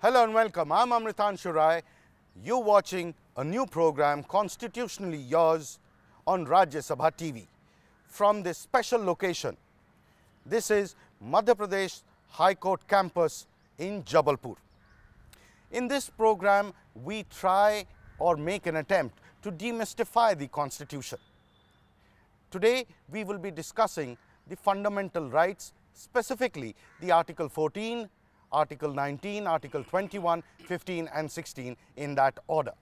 Hello and welcome. I'm Amritansh Rai. You're watching a new program, Constitutionally Yours, on Rajya Sabha TV from this special location. This is Madhya Pradesh High Court campus in Jabalpur. In this program, we try or make an attempt to demystify the constitution. Today, we will be discussing the fundamental rights, specifically the Article 14, Article 19, Article 21, 15 and 16 in that order.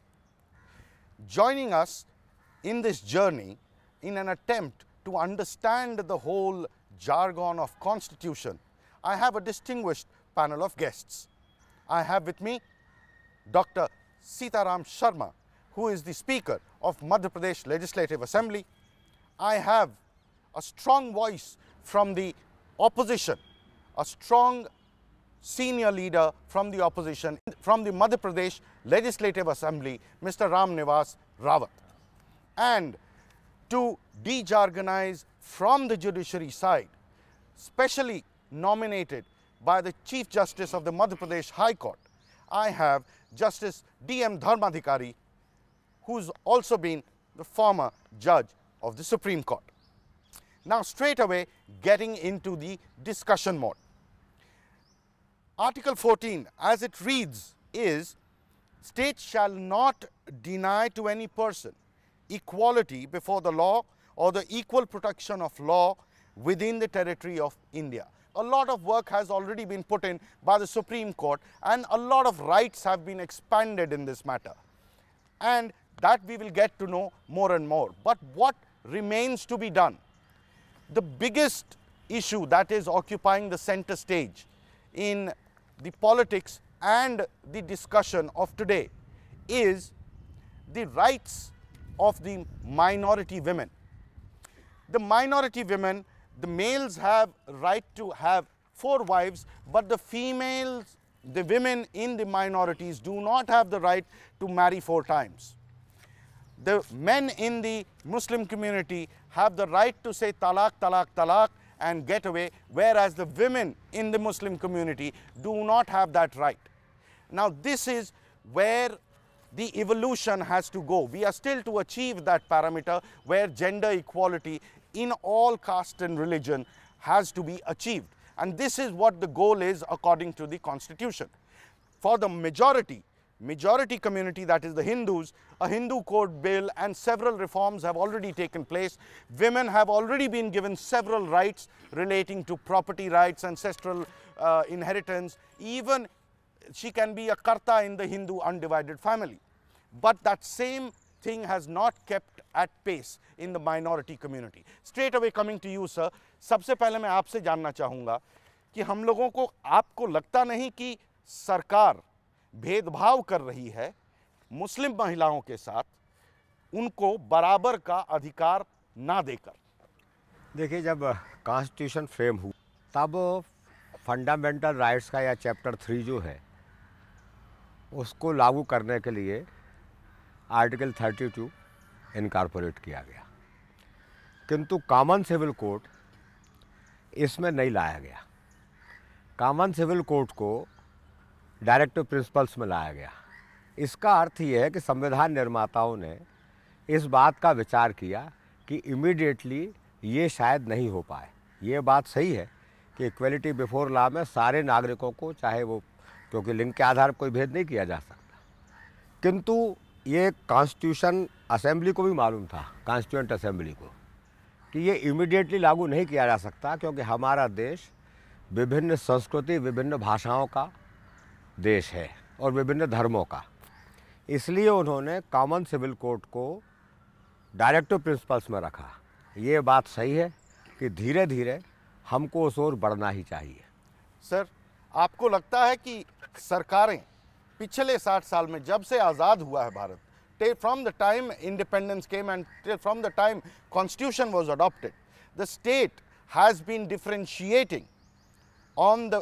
Joining us in this journey in an attempt to understand the whole jargon of constitution, I have a distinguished panel of guests. I have with me Dr. Sitaram Sharma, who is the Speaker of Madhya Pradesh Legislative Assembly. I have a strong voice from the opposition, a strong senior leader from the opposition from the Madhya Pradesh Legislative Assembly, Mr. Ram Nivas Rawat. And to dejargonize from the judiciary side, specially nominated by the Chief Justice of the Madhya Pradesh High Court, I have Justice D.M. Dharmadhikari, who's also been the former judge of the Supreme Court. Now straight away getting into the discussion mode. Article 14, as it reads, is State shall not deny to any person equality before the law or the equal protection of law within the territory of India. A lot of work has already been put in by the Supreme Court and a lot of rights have been expanded in this matter. And that we will get to know more and more. But what remains to be done? The biggest issue that is occupying the center stage in the politics and the discussion of today is the rights of the minority women. The minority women, the males have right to have four wives, but the females, the women in the minorities do not have the right to marry four times. The men in the Muslim community have the right to say talak, talak, talak, and get away, whereas the women in the Muslim community do not have that right. Now, this is where the evolution has to go. We are still to achieve that parameter where gender equality in all caste and religion has to be achieved. And this is what the goal is according to the constitution. For the majority, majority community, that is the Hindus, a Hindu code bill and several reforms have already taken place. Women have already been given several rights relating to property rights, ancestral uh, inheritance, even she can be a karta in the Hindu undivided family. But that same thing has not kept at pace in the minority community. Straight away coming to you sir, सबसे पहले मैं आपसे जानना चाहूँगा कि हम लोगों को आपको लगता नहीं कि सरकार भेदभाव कर रही है मुस्लिम महिलाओं के साथ उनको बराबर का अधिकार ना देकर देखिए जब कॉन्स्टिट्यूशन फ्रेम हुआ तब फंडामेंटल राइट्स का या चैप्टर थ्री जो है उसको लागू करने के लिए आर्टिकल 32 इनकारपोरेट किया गया किंतु कॉमन सिविल कोड इसमें नहीं लाया गया कॉमन सिविल कोड को डायरेक्टिव प्रिंसिपल्स में लाया गया इसका अर्थ ये है कि संविधान निर्माताओं ने इस बात का विचार किया कि इमीडिएटली ये शायद नहीं हो पाए ये बात सही है कि इक्वलिटी बिफोर लॉ में सारे नागरिकों को चाहे वो क्योंकि लिंग के आधार पर कोई भेद नहीं किया जा सकता किंतु ये कॉन्स्टिट्यूशन असेंबली को भी मालूम था कॉन्स्टिट्यूंट असेंबली को कि ये इमीडिएटली लागू नहीं किया जा सकता क्योंकि हमारा देश विभिन्न संस्कृति विभिन्न भाषाओं का देश है और विभिन्न धर्मों का इसलिए उन्होंने कॉमन सिविल कोर्ट को डायरेक्टिव प्रिंसिपल्स में रखा ये बात सही है कि धीरे धीरे हमको उस ओर बढ़ना ही चाहिए सर आपको लगता है कि सरकारें पिछले साठ साल में जब से आज़ाद हुआ है भारत टे from the time independence came and from the time constitution was adopted the state has been differentiating on the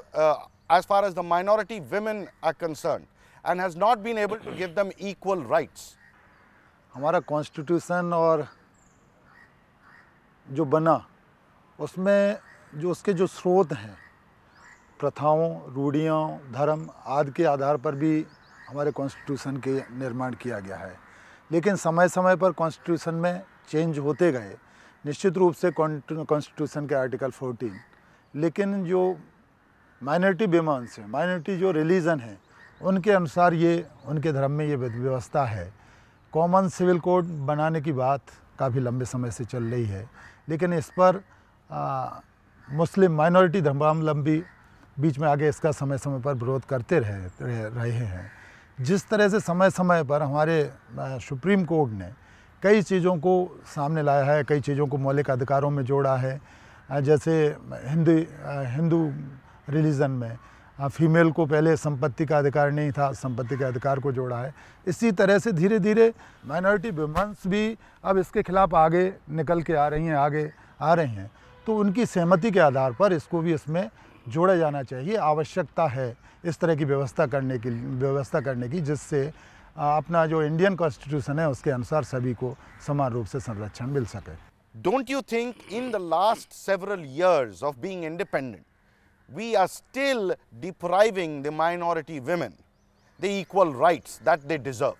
as far as the minority women are concerned and has not been able to give them equal rights. हमारा constitution और जो बना उसमें जो उसके जो स्रोत हैं प्रथाओं रूढ़ियों धर्म आदि के आधार पर भी हमारे कॉन्स्टिट्यूशन के निर्माण किया गया है लेकिन समय समय पर कॉन्स्टिट्यूशन में चेंज होते गए निश्चित रूप से कॉन्स्टिट्यूशन के आर्टिकल 14 लेकिन जो माइनॉरिटी बेमांस से माइनॉरिटी जो रिलीजन है उनके अनुसार ये उनके धर्म में ये व्यवस्था है कॉमन सिविल कोड बनाने की बात काफ़ी लंबे समय से चल रही है लेकिन इस पर आ, मुस्लिम माइनॉरिटी धर्मावलंबी बीच में आगे इसका समय समय पर विरोध करते रहे रहे हैं जिस तरह से समय समय पर हमारे सुप्रीम कोर्ट ने कई चीज़ों को सामने लाया है कई चीज़ों को मौलिक अधिकारों में जोड़ा है जैसे हिंदी हिंदू रिलीजन में फीमेल को पहले संपत्ति का अधिकार नहीं था संपत्ति के अधिकार को जोड़ा है इसी तरह से धीरे धीरे माइनॉरिटी वुमेंस भी अब इसके खिलाफ आगे निकल के आ रही हैं आगे आ रहे हैं तो उनकी सहमति के आधार पर इसको भी इसमें जोड़ा जाना चाहिए आवश्यकता है इस तरह की व्यवस्था करने की व्यवस्था करने की जिससे अपना जो इंडियन कॉन्स्टिट्यूशन है उसके अनुसार सभी को समान रूप से संरक्षण मिल सके don't you think in the last several years of being independent we are still depriving the minority women the equal rights that they deserve.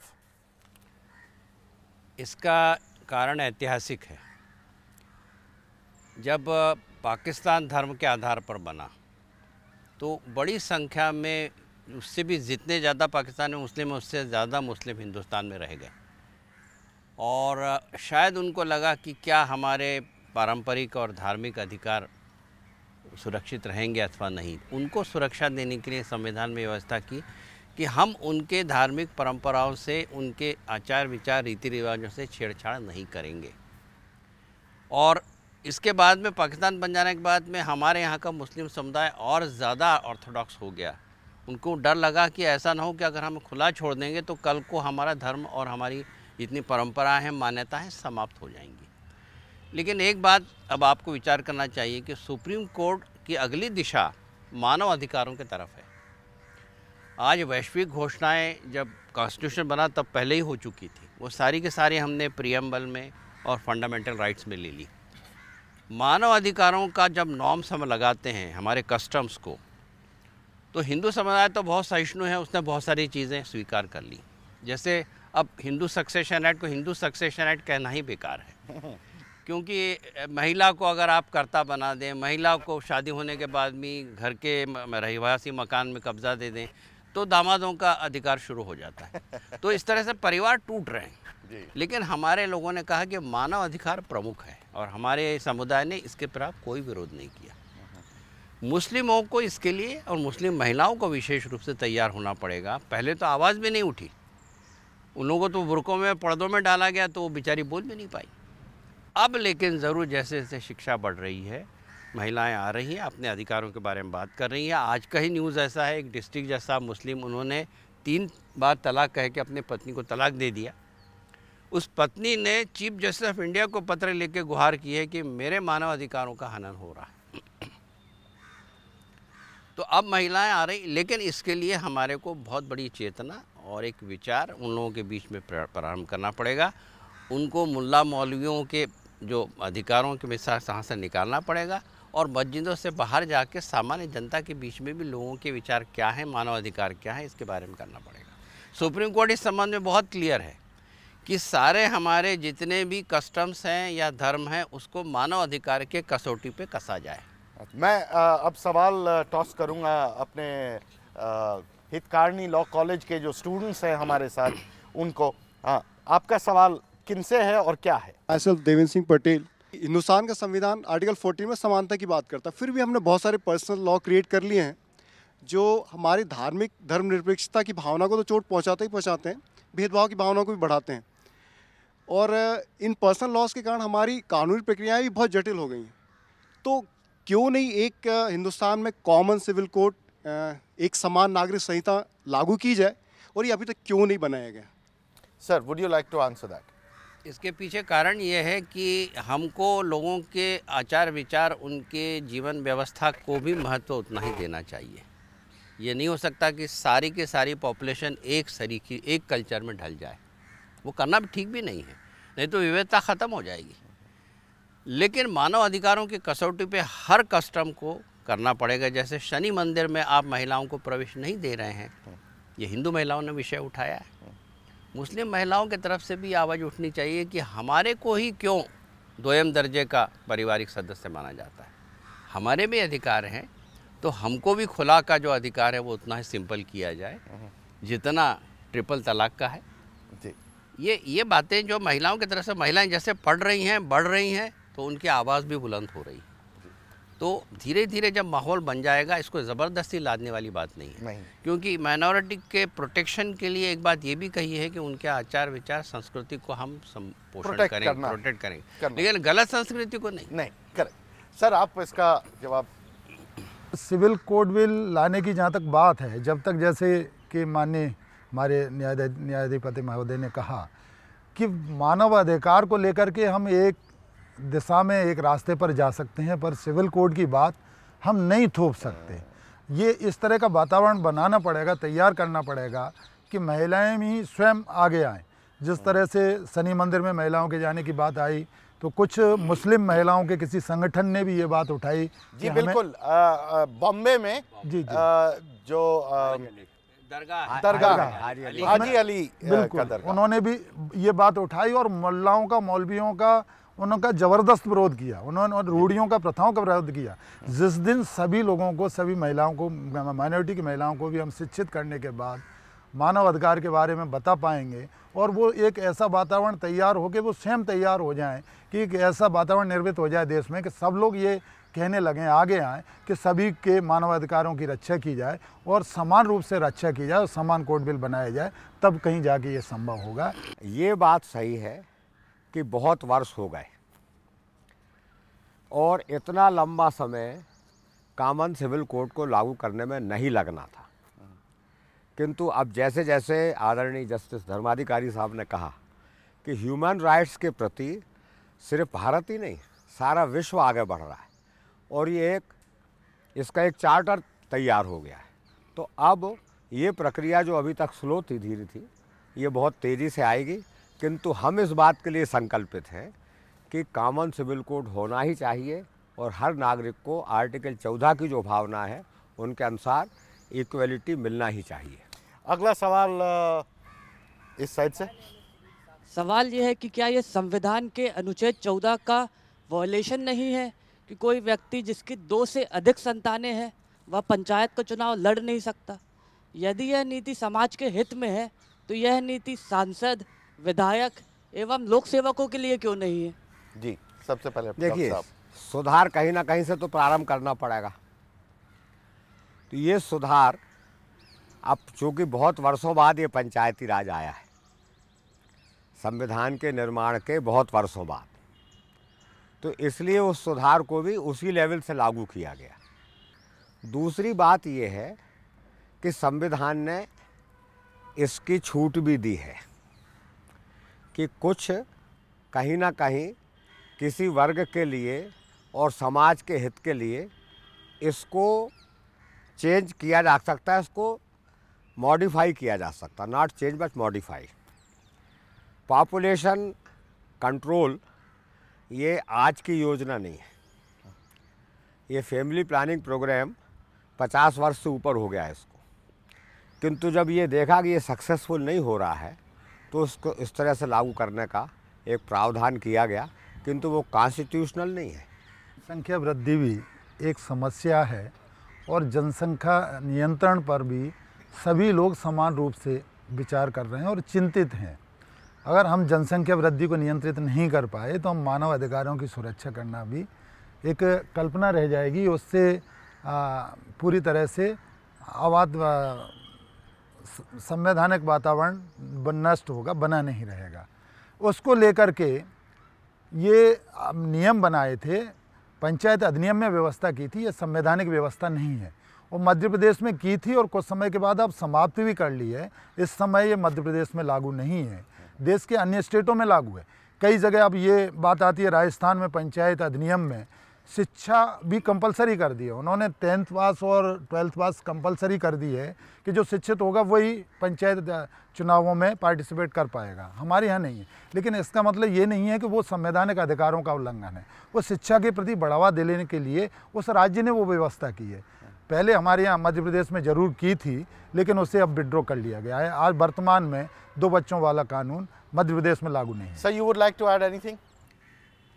इसका कारण ऐतिहासिक है जब पाकिस्तान धर्म के आधार पर बना तो बड़ी संख्या में उससे भी जितने ज़्यादा पाकिस्तान में मुस्लिम उससे ज़्यादा मुस्लिम हिंदुस्तान में रह गए और शायद उनको लगा कि क्या हमारे पारंपरिक और धार्मिक अधिकार सुरक्षित रहेंगे अथवा नहीं उनको सुरक्षा देने के लिए संविधान में व्यवस्था की कि हम उनके धार्मिक परंपराओं से उनके आचार विचार रीति रिवाजों से छेड़छाड़ नहीं करेंगे और इसके बाद में पाकिस्तान बन जाने के बाद में हमारे यहाँ का मुस्लिम समुदाय और ज़्यादा ऑर्थोडॉक्स हो गया उनको डर लगा कि ऐसा ना हो कि अगर हम खुला छोड़ देंगे तो कल को हमारा धर्म और हमारी जितनी परंपरा है मान्यता है समाप्त हो जाएंगी लेकिन एक बात अब आपको विचार करना चाहिए कि सुप्रीम कोर्ट की अगली दिशा मानव अधिकारों की तरफ है आज वैश्विक घोषणाएं जब कॉन्स्टिट्यूशन बना तब पहले ही हो चुकी थी वो सारी के सारी हमने प्रियम्बल में और फंडामेंटल राइट्स में ले ली मानव अधिकारों का जब नॉर्म्स हम लगाते हैं हमारे कस्टम्स को तो हिंदू समुदाय तो बहुत सहिष्णु है उसने बहुत सारी चीज़ें स्वीकार कर ली जैसे अब हिंदू सक्सेशन एक्ट को हिंदू सक्सेशन एक्ट कहना ही बेकार है क्योंकि महिला को अगर आप कर्ता बना दें महिला को शादी होने के बाद भी घर के रहवासी मकान में कब्ज़ा दे दें तो दामादों का अधिकार शुरू हो जाता है तो इस तरह से परिवार टूट रहे हैं लेकिन हमारे लोगों ने कहा कि मानव अधिकार प्रमुख है और हमारे समुदाय ने इसके खिलाफ कोई विरोध नहीं किया मुस्लिमों को इसके लिए और मुस्लिम महिलाओं को विशेष रूप से तैयार होना पड़ेगा पहले तो आवाज़ भी नहीं उठी उन लोगों को तो बुरकों में पर्दों में डाला गया तो वो बेचारी बोल भी नहीं पाई अब लेकिन ज़रूर जैसे जैसे शिक्षा बढ़ रही है महिलाएं आ रही हैं अपने अधिकारों के बारे में बात कर रही हैं आज का ही न्यूज़ ऐसा है एक डिस्ट्रिक्ट जैसा मुस्लिम उन्होंने तीन बार तलाक कह के अपने पत्नी को तलाक दे दिया उस पत्नी ने चीफ जस्टिस ऑफ इंडिया को पत्र लेकर गुहार की है कि मेरे मानव अधिकारों का हनन हो रहा है तो अब महिलाएं आ रही लेकिन इसके लिए हमारे को बहुत बड़ी चेतना और एक विचार उन लोगों के बीच में प्रारंभ करना पड़ेगा उनको मुल्ला मौलवियों के जो अधिकारों के विचार कहाँ से निकालना पड़ेगा और मस्जिदों से बाहर जाके सामान्य जनता के बीच में भी लोगों के विचार क्या हैं अधिकार क्या है इसके बारे में करना पड़ेगा सुप्रीम कोर्ट इस संबंध में बहुत क्लियर है कि सारे हमारे जितने भी कस्टम्स हैं या धर्म हैं उसको मानव अधिकार के कसौटी पे कसा जाए मैं अब सवाल टॉस करूंगा अपने हितकारिणी लॉ कॉलेज के जो स्टूडेंट्स हैं हमारे साथ उनको हाँ आपका सवाल किनसे है और क्या है myself देवेंद्र सिंह पटेल हिंदुस्तान का संविधान आर्टिकल 14 में समानता की बात करता है फिर भी हमने बहुत सारे पर्सनल लॉ क्रिएट कर लिए हैं जो हमारी धार्मिक धर्मनिरपेक्षता की भावना को तो चोट पहुंचाते ही पहुंचाते हैं भेदभाव की भावना को भी बढ़ाते हैं और इन पर्सनल लॉस के कारण हमारी कानूनी प्रक्रियाएं भी बहुत जटिल हो गई हैं तो क्यों नहीं एक हिंदुस्तान में कॉमन सिविल कोड एक समान नागरिक संहिता लागू की जाए और ये अभी तक क्यों नहीं बनाया गया sir would you like to answer that इसके पीछे कारण ये है कि हमको लोगों के आचार विचार उनके जीवन व्यवस्था को भी महत्व उतना ही देना चाहिए ये नहीं हो सकता कि सारी के सारी पॉपुलेशन एक सरीकी एक कल्चर में ढल जाए वो करना भी ठीक भी नहीं है नहीं तो विविधता ख़त्म हो जाएगी लेकिन मानव अधिकारों की कसौटी पे हर कस्टम को करना पड़ेगा जैसे शनि मंदिर में आप महिलाओं को प्रवेश नहीं दे रहे हैं ये हिंदू महिलाओं ने विषय उठाया है मुस्लिम महिलाओं की तरफ से भी आवाज़ उठनी चाहिए कि हमारे को ही क्यों दोयम दर्जे का पारिवारिक सदस्य माना जाता है हमारे भी अधिकार हैं तो हमको भी खुला का जो अधिकार है वो उतना ही सिंपल किया जाए हम्म। जितना ट्रिपल तलाक का है ये ये बातें जो महिलाओं की तरफ से महिलाएं जैसे पढ़ रही हैं बढ़ रही हैं तो उनकी आवाज़ भी बुलंद हो रही है तो धीरे धीरे जब माहौल बन जाएगा इसको ज़बरदस्ती लादने वाली बात नहीं है नहीं। क्योंकि माइनॉरिटी के प्रोटेक्शन के लिए एक बात ये भी कही है कि उनके आचार विचार संस्कृति को हम पोषण करेंगे प्रोटेक्ट करेंगे लेकिन गलत संस्कृति को नहीं नहीं करें सर आप इसका जवाब सिविल कोड बिल लाने की जहाँ तक बात है जब तक जैसे कि मान्य हमारे न्यायाधिपति महोदय ने कहा कि मानव अधिकार को लेकर के हम एक दिशा में एक रास्ते पर जा सकते हैं पर सिविल कोड की बात हम नहीं थोप सकते ये इस तरह का वातावरण बनाना पड़ेगा तैयार करना पड़ेगा कि महिलाएं भी स्वयं आगे आएं जिस तरह से शनि मंदिर में महिलाओं के जाने की बात आई तो कुछ मुस्लिम महिलाओं के किसी संगठन ने भी ये बात उठाई जी बिल्कुल बॉम्बे में जी, जी आ, जो दरगाह दरगाह अली उन्होंने भी ये बात उठाई और मोल्लाओं का मौलवियों का उनका ज़बरदस्त विरोध किया उन्होंने और रूढ़ियों का प्रथाओं का विरोध किया जिस दिन सभी लोगों को सभी महिलाओं को माइनॉरिटी की महिलाओं को भी हम शिक्षित करने के बाद मानव अधिकार के बारे में बता पाएंगे और वो एक ऐसा वातावरण तैयार हो के वो स्वयं तैयार हो जाएं कि एक ऐसा वातावरण निर्मित हो जाए देश में कि सब लोग ये कहने लगें आगे आएँ कि सभी के मानवाधिकारों की रक्षा की जाए और समान रूप से रक्षा की जाए और समान कोर्ट बिल बनाया जाए तब कहीं जाके ये संभव होगा ये बात सही है कि बहुत वर्ष हो गए और इतना लंबा समय कामन सिविल कोड को लागू करने में नहीं लगना था किंतु अब जैसे जैसे आदरणीय जस्टिस धर्माधिकारी साहब ने कहा कि ह्यूमन राइट्स के प्रति सिर्फ भारत ही नहीं सारा विश्व आगे बढ़ रहा है और ये एक इसका एक चार्टर तैयार हो गया है तो अब ये प्रक्रिया जो अभी तक स्लो थी धीरे थी ये बहुत तेज़ी से आएगी किंतु हम इस बात के लिए संकल्पित हैं कि कॉमन सिविल कोड होना ही चाहिए और हर नागरिक को आर्टिकल चौदह की जो भावना है उनके अनुसार इक्वलिटी मिलना ही चाहिए अगला सवाल इस साइड से सवाल यह है कि क्या ये संविधान के अनुच्छेद चौदह का वॉयलेशन नहीं है कि कोई व्यक्ति जिसकी दो से अधिक संतानें हैं वह पंचायत का चुनाव लड़ नहीं सकता यदि यह नीति समाज के हित में है तो यह नीति सांसद विधायक एवं लोक सेवकों के लिए क्यों नहीं है जी सबसे पहले देखिए सुधार कहीं ना कहीं से तो प्रारंभ करना पड़ेगा तो ये सुधार अब चूंकि बहुत वर्षों बाद ये पंचायती राज आया है संविधान के निर्माण के बहुत वर्षों बाद तो इसलिए उस सुधार को भी उसी लेवल से लागू किया गया दूसरी बात यह है कि संविधान ने इसकी छूट भी दी है कि कुछ कहीं ना कहीं किसी वर्ग के लिए और समाज के हित के लिए इसको चेंज किया जा सकता है इसको मॉडिफाई किया जा सकता not change but modify population control ये आज की योजना नहीं है ये फैमिली प्लानिंग प्रोग्राम 50 वर्ष से ऊपर हो गया है इसको किंतु जब ये देखा कि ये सक्सेसफुल नहीं हो रहा है तो उसको इस तरह से लागू करने का एक प्रावधान किया गया किंतु वो कॉन्स्टिट्यूशनल नहीं है संख्या वृद्धि भी एक समस्या है और जनसंख्या नियंत्रण पर भी सभी लोग समान रूप से विचार कर रहे हैं और चिंतित हैं अगर हम जनसंख्या वृद्धि को नियंत्रित नहीं कर पाए तो हम मानव अधिकारों की सुरक्षा करना भी एक कल्पना रह जाएगी उससे पूरी तरह से आवाद संवैधानिक वातावरण नष्ट होगा बना नहीं रहेगा उसको लेकर के ये नियम बनाए थे पंचायत अधिनियम में व्यवस्था की थी ये संवैधानिक व्यवस्था नहीं है वो मध्य प्रदेश में की थी और कुछ समय के बाद अब समाप्त भी कर ली है इस समय ये मध्य प्रदेश में लागू नहीं है देश के अन्य स्टेटों में लागू है कई जगह अब ये बात आती है राजस्थान में पंचायत अधिनियम में शिक्षा भी कंपलसरी कर दी है उन्होंने टेंथ पास और ट्वेल्थ पास कंपलसरी कर दी है कि जो शिक्षित होगा वही पंचायत चुनावों में पार्टिसिपेट कर पाएगा हमारे यहाँ नहीं है लेकिन इसका मतलब ये नहीं है कि वो संवैधानिक अधिकारों का उल्लंघन है वो शिक्षा के प्रति बढ़ावा देने के लिए उस राज्य ने वो व्यवस्था की है पहले हमारे यहाँ मध्य प्रदेश में ज़रूर की थी लेकिन उसे अब विड्रॉ कर लिया गया है आज वर्तमान में दो बच्चों वाला कानून मध्य प्रदेश में लागू नहीं sir you would like to add anything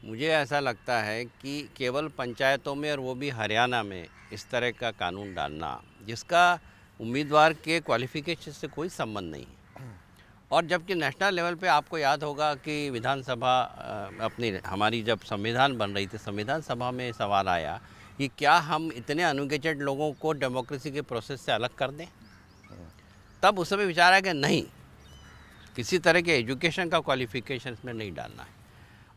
मुझे ऐसा लगता है कि केवल पंचायतों में और वो भी हरियाणा में इस तरह का कानून डालना जिसका उम्मीदवार के क्वालिफिकेशन से कोई संबंध नहीं और जबकि नेशनल लेवल पे आपको याद होगा कि विधानसभा अपनी हमारी जब संविधान बन रही थी संविधान सभा में सवाल आया कि क्या हम इतने अनुगेटेड लोगों को डेमोक्रेसी के प्रोसेस से अलग कर दें तब उस समय विचार आया कि नहीं किसी तरह के एजुकेशन का क्वालिफिकेशन इसमें नहीं डालना है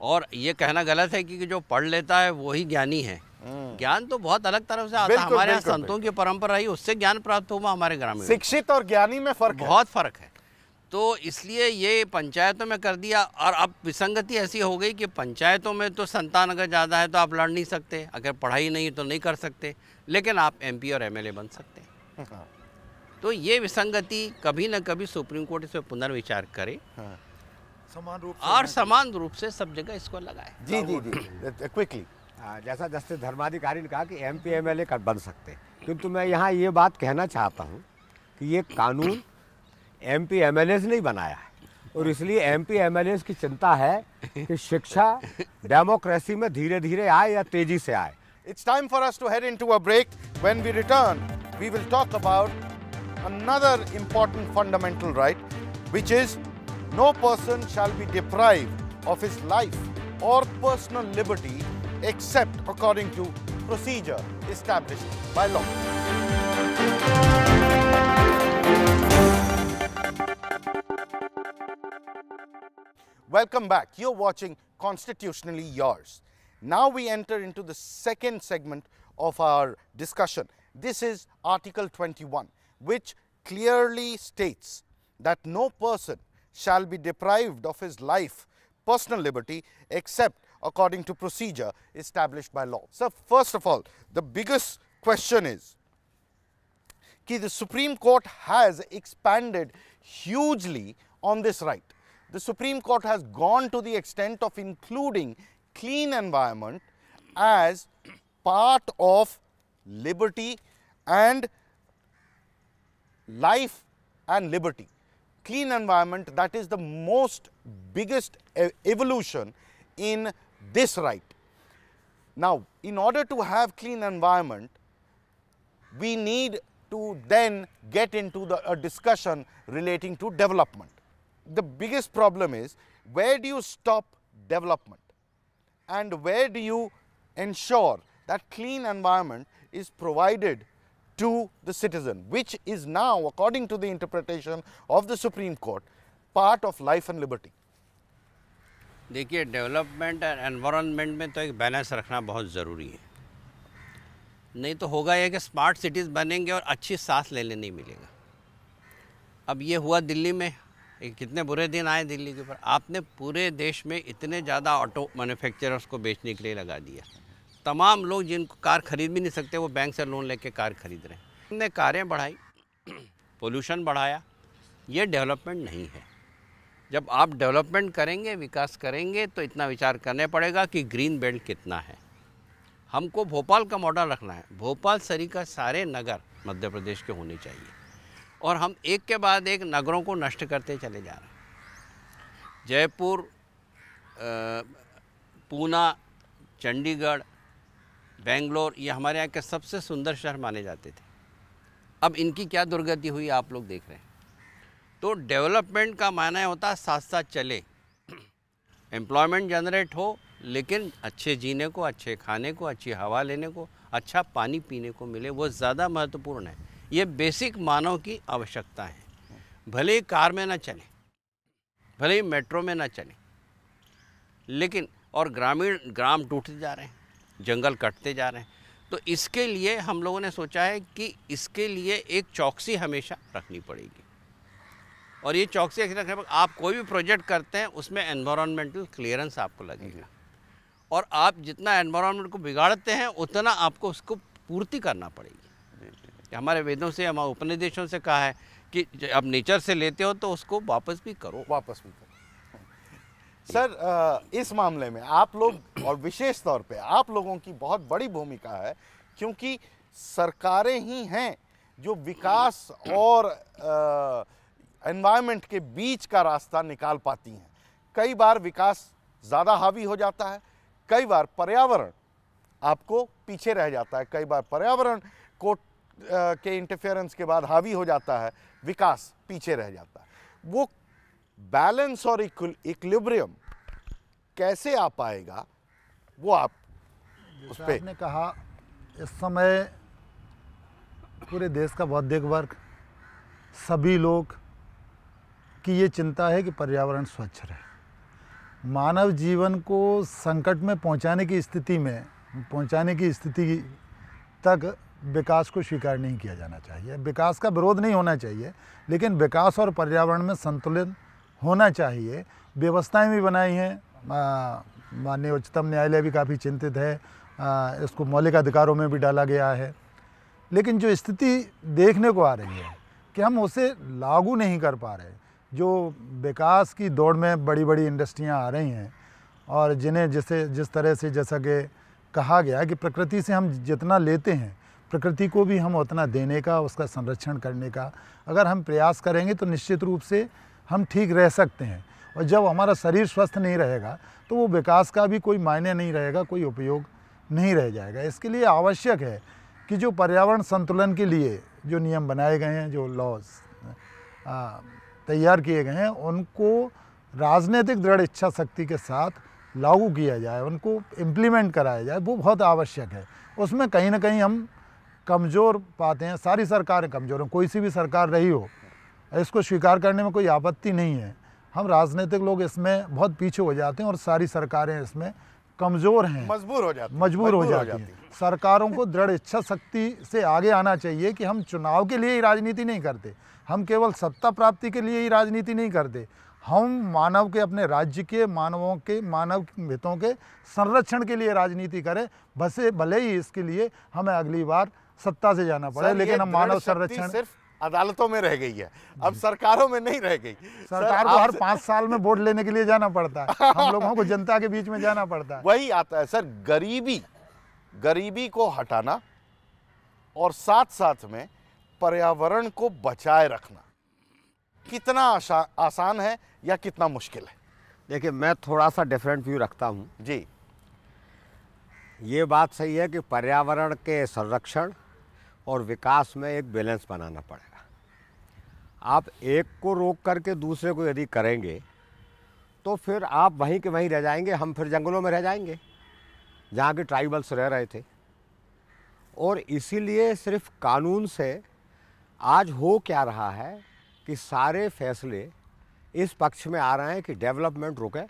और ये कहना गलत है कि जो पढ़ लेता है वही ज्ञानी है हम्म। ज्ञान तो बहुत अलग तरफ से आता है हमारे यहाँ संतों की परंपरा ही उससे ज्ञान प्राप्त हुआ हमारे ग्रामीण शिक्षित और ज्ञानी में फर्क बहुत फर्क है तो इसलिए ये पंचायतों में कर दिया और अब विसंगति ऐसी हो गई कि पंचायतों में तो संतान अगर ज़्यादा है तो आप लड़ नहीं सकते अगर पढ़ाई नहीं तो नहीं कर सकते लेकिन आप एमपी और एमएलए बन सकते हैं हाँ। तो ये विसंगति कभी ना कभी सुप्रीम कोर्ट इस पर पुनर्विचार करे हाँ। समान रूप और समान रूप से सब जगह इसको लगाए जी जी जी क्विकली जैसा जैसे धर्माधिकारी ने कहा कि M P M L A बन सकते किंतु मैं यहाँ ये बात कहना चाहता हूँ कि ये कानून M P M L As नहीं बनाया है और इसलिए M P M L As की चिंता है कि शिक्षा डेमोक्रेसी में धीरे धीरे आए या तेजी से आए it's time for us to head to a break when we return we will talk about another important fundamental right which is No person shall be deprived of his life or personal liberty except according to procedure established by law. Welcome back. You're watching Constitutionally Yours. Now we enter into the second segment of our discussion. This is Article 21, which clearly states that no person shall be deprived of his life, personal liberty, except according to procedure established by law. So, first of all, the biggest question is, that the Supreme Court has expanded hugely on this right. The Supreme Court has gone to the extent of including clean environment as part of liberty and life and liberty clean environment, that is the most biggest evolution in this right. Now, in order to have clean environment, we need to then get into the, a discussion relating to development. The biggest problem is where do you stop development and where do you ensure that clean environment is provided to the citizen, which is now, according to the interpretation of the Supreme Court, part of life and liberty. देखिए development and environment में तो एक balance रखना बहुत ज़रूरी है नहीं तो होगा यह कि स्मार्ट सिटीज़ बनेंगे और अच्छी सांस लेने नहीं मिलेगा अब ये हुआ दिल्ली में कितने बुरे दिन आए दिल्ली के ऊपर आपने पूरे देश में इतने ज़्यादा ऑटो मैन्युफैक्चरर्स को बेचने के लिए लगा दिया तमाम लोग जिनको कार खरीद भी नहीं सकते वो बैंक से लोन लेके कार खरीद रहे हैं हमने कारें बढ़ाई पोल्यूशन बढ़ाया ये डेवलपमेंट नहीं है जब आप डेवलपमेंट करेंगे विकास करेंगे तो इतना विचार करने पड़ेगा कि ग्रीन बेल्ट कितना है हमको भोपाल का मॉडल रखना है भोपाल सरी का सारे नगर मध्य प्रदेश के होने चाहिए और हम एक के बाद एक नगरों को नष्ट करते चले जा रहे हैं जयपुर पूना चंडीगढ़ बेंगलोर ये हमारे यहाँ के सबसे सुंदर शहर माने जाते थे अब इनकी क्या दुर्गति हुई आप लोग देख रहे हैं तो डेवलपमेंट का माना होता है साथ साथ चले एम्प्लॉयमेंट जनरेट हो लेकिन अच्छे जीने को अच्छे खाने को अच्छी हवा लेने को अच्छा पानी पीने को मिले वो ज़्यादा महत्वपूर्ण है ये बेसिक मानव की आवश्यकता है भले ही कार में ना चले भले ही मेट्रो में ना चले लेकिन और ग्रामीण ग्राम टूटते जा रहे हैं जंगल कटते जा रहे हैं तो इसके लिए हम लोगों ने सोचा है कि इसके लिए एक चौकसी हमेशा रखनी पड़ेगी और ये चौकसी रखने पर आप कोई भी प्रोजेक्ट करते हैं उसमें एनवायरमेंटल क्लियरेंस आपको लगेगा और आप जितना एनवायरमेंट को बिगाड़ते हैं उतना आपको उसको पूर्ति करना पड़ेगी हमारे वेदों से हमारे उपनिदेशों से कहा है कि आप नेचर से लेते हो तो उसको वापस भी करो वापस भी करो सर इस मामले में आप लोग और विशेष तौर पे आप लोगों की बहुत बड़ी भूमिका है क्योंकि सरकारें ही हैं जो विकास और एनवायरनमेंट के बीच का रास्ता निकाल पाती हैं कई बार विकास ज़्यादा हावी हो जाता है कई बार पर्यावरण आपको पीछे रह जाता है कई बार पर्यावरण को के इंटरफेरेंस के बाद हावी हो जाता है विकास पीछे रह जाता है वो बैलेंस और इक्विलिब्रियम कैसे आ पाएगा वो आप उस पर आपने कहा इस समय पूरे देश का बौद्धिक वर्ग सभी लोग की ये चिंता है कि पर्यावरण स्वच्छ रहे मानव जीवन को संकट में पहुंचाने की स्थिति में पहुंचाने की स्थिति तक विकास को स्वीकार नहीं किया जाना चाहिए विकास का विरोध नहीं होना चाहिए लेकिन विकास और पर्यावरण में संतुलन होना चाहिए व्यवस्थाएं भी बनाई हैं माननीय उच्चतम न्यायालय भी काफ़ी चिंतित है आ, इसको मौलिक अधिकारों में भी डाला गया है लेकिन जो स्थिति देखने को आ रही है कि हम उसे लागू नहीं कर पा रहे जो विकास की दौड़ में बड़ी बड़ी इंडस्ट्रियां आ रही हैं और जिन्हें जिसे जिस तरह से जैसा कि कहा गया कि प्रकृति से हम जितना लेते हैं प्रकृति को भी हम उतना देने का उसका संरक्षण करने का अगर हम प्रयास करेंगे तो निश्चित रूप से हम ठीक रह सकते हैं और जब हमारा शरीर स्वस्थ नहीं रहेगा तो वो विकास का भी कोई मायने नहीं रहेगा कोई उपयोग नहीं रह जाएगा इसके लिए आवश्यक है कि जो पर्यावरण संतुलन के लिए जो नियम बनाए गए हैं जो लॉज तैयार किए गए हैं उनको राजनीतिक दृढ़ इच्छा शक्ति के साथ लागू किया जाए उनको इम्प्लीमेंट कराया जाए वो बहुत आवश्यक है उसमें कहीं ना कहीं हम कमज़ोर पाते हैं सारी सरकारें कमज़ोर हैं कोई सी भी सरकार रही हो इसको स्वीकार करने में कोई आपत्ति नहीं है हम राजनीतिक लोग इसमें बहुत पीछे हो जाते हैं और सारी सरकारें इसमें कमज़ोर हैं मजबूर हो जाती मजबूर हो जाती हैं सरकारों को दृढ़ इच्छा शक्ति से आगे आना चाहिए कि हम चुनाव के लिए ही राजनीति नहीं करते हम केवल सत्ता प्राप्ति के लिए ही राजनीति नहीं करते हम मानव के अपने राज्य के मानवों के मानव हितों के संरक्षण के लिए राजनीति करें बसे भले ही इसके लिए हमें अगली बार सत्ता से जाना पड़े लेकिन हम मानव संरक्षण सिर्फ अदालतों में रह गई है अब सरकारों में नहीं रह गई सरकार को हर पाँच साल में वोट लेने के लिए जाना पड़ता है हम लोगों को जनता के बीच में जाना पड़ता है वही आता है सर गरीबी गरीबी को हटाना और साथ साथ में पर्यावरण को बचाए रखना कितना आसान है या कितना मुश्किल है देखिए मैं थोड़ा सा डिफरेंट व्यू रखता हूँ जी ये बात सही है कि पर्यावरण के संरक्षण और विकास में एक बैलेंस बनाना पड़े आप एक को रोक करके दूसरे को यदि करेंगे तो फिर आप वहीं के वहीं रह जाएंगे हम फिर जंगलों में रह जाएंगे जहाँ के ट्राइबल्स रह रहे थे और इसीलिए सिर्फ कानून से आज हो क्या रहा है कि सारे फैसले इस पक्ष में आ रहे हैं कि डेवलपमेंट रुके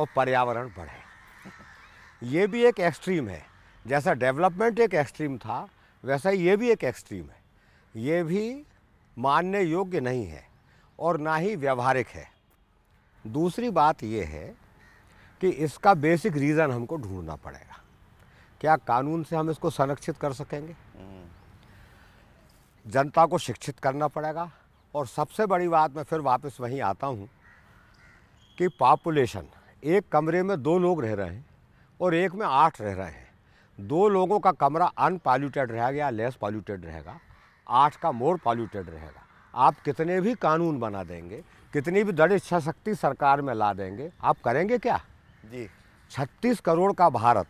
और पर्यावरण बढ़े ये भी एक एक्सट्रीम है जैसा डेवलपमेंट एक एक्सट्रीम था वैसा ये भी एक एक्सट्रीम है ये भी मानने योग्य नहीं है और ना ही व्यवहारिक है दूसरी बात यह है कि इसका बेसिक रीज़न हमको ढूंढना पड़ेगा क्या कानून से हम इसको संरक्षित कर सकेंगे हम्म। जनता को शिक्षित करना पड़ेगा और सबसे बड़ी बात मैं फिर वापस वहीं आता हूँ कि पॉपुलेशन एक कमरे में दो लोग रह रहे हैं और एक में आठ रह रहे हैं दो लोगों का कमरा अनपॉल्यूटेड रह या लेस पॉल्यूटेड रहेगा आठ का मोर पॉल्यूटेड रहेगा आप कितने भी कानून बना देंगे कितनी भी दृढ़ इच्छा शक्ति सरकार में ला देंगे आप करेंगे क्या जी छत्तीस करोड़ का भारत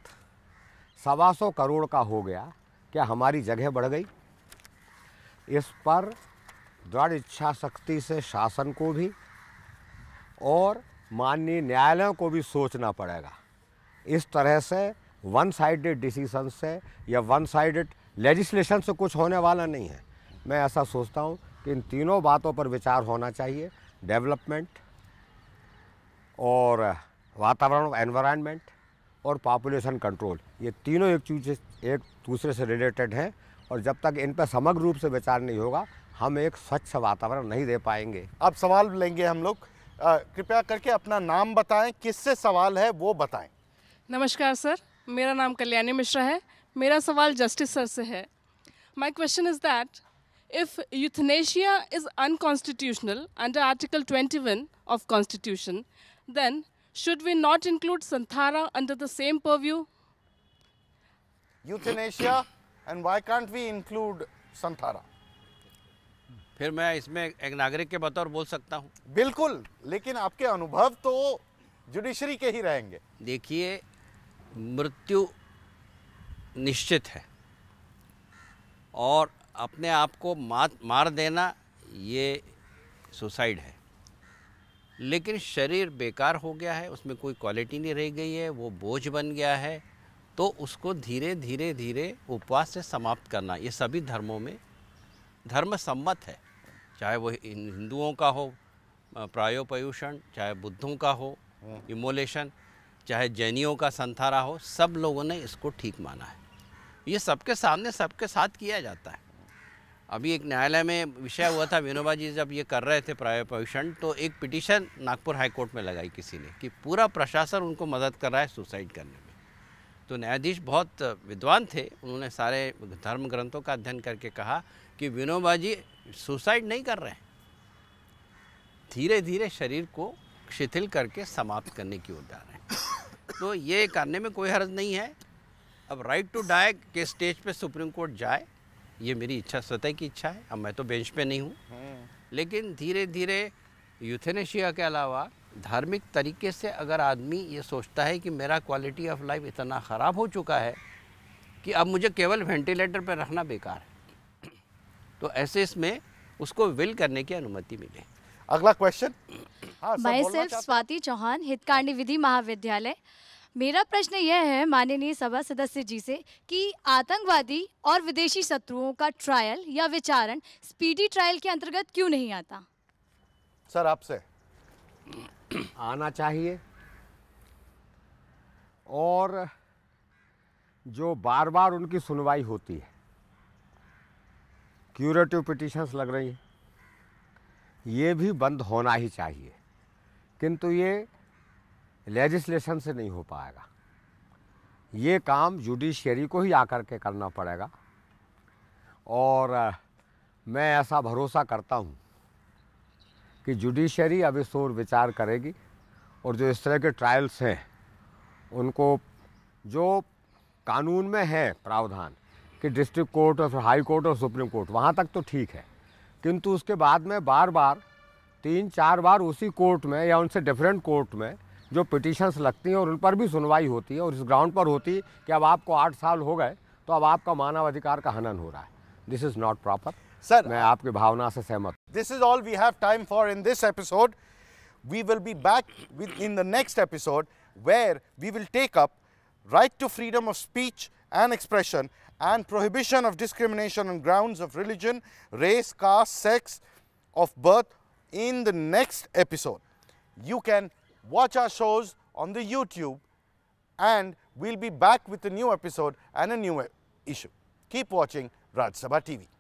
सवा सौ करोड़ का हो गया क्या हमारी जगह बढ़ गई इस पर दृढ़ इच्छा शक्ति से शासन को भी और माननीय न्यायालयों को भी सोचना पड़ेगा इस तरह से वन साइडेड डिसीजन से या वन साइडेड लेजिस्लेशन से कुछ होने वाला नहीं है मैं ऐसा सोचता हूँ कि इन तीनों बातों पर विचार होना चाहिए डेवलपमेंट और वातावरण एनवायरनमेंट और पॉपुलेशन कंट्रोल ये तीनों एक चीज एक दूसरे से रिलेटेड हैं और जब तक इन पर समग्र रूप से विचार नहीं होगा हम एक स्वच्छ वातावरण नहीं दे पाएंगे अब सवाल लेंगे हम लोग कृपया करके अपना नाम बताएं किससे सवाल है वो बताएं नमस्कार सर मेरा नाम कल्याणी मिश्रा है मेरा सवाल जस्टिस सर से है my question is that if euthanasia is unconstitutional under Article 21 of Constitution, then should we not include Santhara under the same purview? Euthanasia and why can't we include Santhara? फिर मैं इसमें एक नागरिक के बतौर बोल सकता हूँ बिल्कुल लेकिन आपके अनुभव तो जुडिशरी के ही रहेंगे देखिए मृत्यु निश्चित है और अपने आप को मार मार देना ये सुसाइड है लेकिन शरीर बेकार हो गया है उसमें कोई क्वालिटी नहीं रह गई है वो बोझ बन गया है तो उसको धीरे धीरे धीरे उपवास से समाप्त करना ये सभी धर्मों में धर्म सम्मत है चाहे वो हिंदुओं का हो प्रायोपयूषण चाहे बुद्धों का हो हाँ। इमोलेशन चाहे जैनियों का संथारा हो सब लोगों ने इसको ठीक माना है ये सबके सामने सबके साथ किया जाता है अभी एक न्यायालय में विषय हुआ था विनोबा जी जब ये कर रहे थे प्रायोपवेषण तो एक पिटिशन नागपुर हाई कोर्ट में लगाई किसी ने कि पूरा प्रशासन उनको मदद कर रहा है सुसाइड करने में तो न्यायाधीश बहुत विद्वान थे उन्होंने सारे धर्म ग्रंथों का अध्ययन करके कहा कि विनोबा जी सुसाइड नहीं कर रहे हैं धीरे धीरे शरीर को शिथिल करके समाप्त करने की ओर जा रहे हैं तो ये करने में कोई हर्ज नहीं है अब राइट टू डाय के स्टेज पे सुप्रीम कोर्ट जाए ये मेरी इच्छा सतह की इच्छा है अब मैं तो बेंच पे नहीं हूँ हम्म। लेकिन धीरे धीरे यूथेनेशिया के अलावा धार्मिक तरीके से अगर आदमी ये सोचता है कि मेरा क्वालिटी ऑफ लाइफ इतना ख़राब हो चुका है कि अब मुझे केवल वेंटिलेटर पर रखना बेकार है तो ऐसे इसमें उसको विल करने की अनुमति मिले अगला question myself Swati Chauhan हितकांडी विधि महाविद्यालय मेरा प्रश्न यह है माननीय सभा सदस्य जी से कि आतंकवादी और विदेशी शत्रुओं का ट्रायल या विचारण स्पीडी ट्रायल के अंतर्गत क्यों नहीं आता सर आपसे आना चाहिए और जो बार बार उनकी सुनवाई होती है क्यूरेटिव पिटिशंस लग रही है ये भी बंद होना ही चाहिए किंतु ये लेजिस्लेशन से नहीं हो पाएगा ये काम जुडिशियरी को ही आकर के करना पड़ेगा और मैं ऐसा भरोसा करता हूँ कि जुडिशरी अब इस विचार करेगी और जो इस तरह के ट्रायल्स हैं उनको जो कानून में है प्रावधान कि डिस्ट्रिक्ट कोर्ट और फिर हाई कोर्ट और सुप्रीम कोर्ट वहाँ तक तो ठीक है किंतु उसके बाद में बार बार तीन चार बार उसी कोर्ट में या उनसे डिफरेंट कोर्ट में जो पिटिशंस लगती हैं और उन पर भी सुनवाई होती है और इस ग्राउंड पर होती कि अब आपको आठ साल हो गए तो अब आपका मानव अधिकार का हनन हो रहा है this is not proper sir मैं आपकी भावना से सहमत this is all we have time for in this episode we will be back with in the next episode where we will take up right to freedom of speech and expression and prohibition of discrimination on ground of religion race caste sex of birth in the next episode you can watch our shows on the YouTube and we'll be back with a new episode and a new issue. Keep watching Raj Sabha TV.